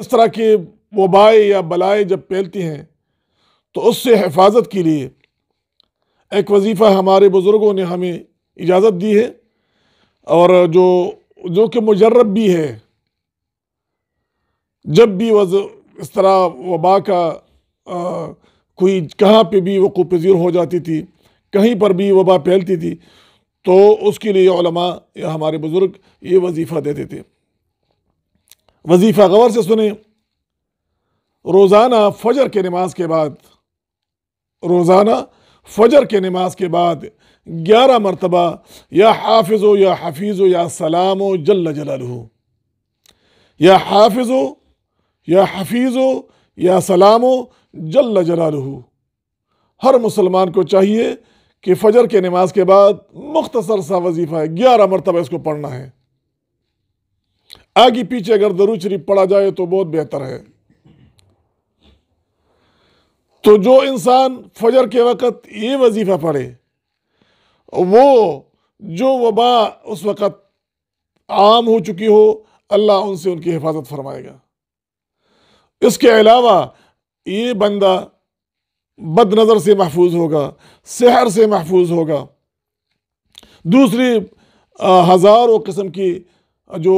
اس طرح کی وبائیں یا بلائے جب پھیلتی ہیں تو اس سے حفاظت کے لیے ایک وظیفہ ہمارے بزرگوں نے ہمیں اجازت دی ہے اور جو جو کہ مجرب بھی ہے جب بھی اس طرح وبا کا کوئی کہاں پہ بھی وقوع پذیر ہو جاتی تھی کہیں پر بھی وبا پھیلتی تھی تو اس کے لیے علماء یا ہمارے بزرگ یہ وظیفہ دیتے تھے وظیفہ غور سے سنیں روزانہ فجر کے نماز کے بعد روزانہ فجر کے نماز کے بعد گیارہ مرتبہ یا حافظ ہو یا حفیظ ہو یا سلام و جل جلال یا حافظ ہو یا حفیظ و یا سلام و جل جلال ہر مسلمان کو چاہیے کہ فجر کے نماز کے بعد مختصر سا وظیفہ ہے گیارہ مرتبہ اس کو پڑھنا ہے پیچھے اگر دروچری پڑا جائے تو بہت بہتر ہے تو جو انسان فجر کے وقت یہ وظیفہ پڑے وہ جو وبا اس وقت عام ہو چکی ہو اللہ ان سے ان کی حفاظت فرمائے گا اس کے علاوہ یہ بندہ بد نظر سے محفوظ ہوگا سحر سے محفوظ ہوگا دوسری ہزاروں قسم کی جو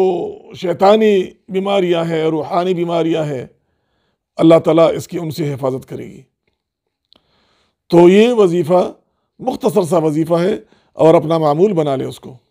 شیطانی بیماریاں ہیں روحانی بیماریاں ہیں اللہ تعالیٰ اس کی ان سے حفاظت کرے گی تو یہ وظیفہ مختصر سا وظیفہ ہے اور اپنا معمول بنا لے اس کو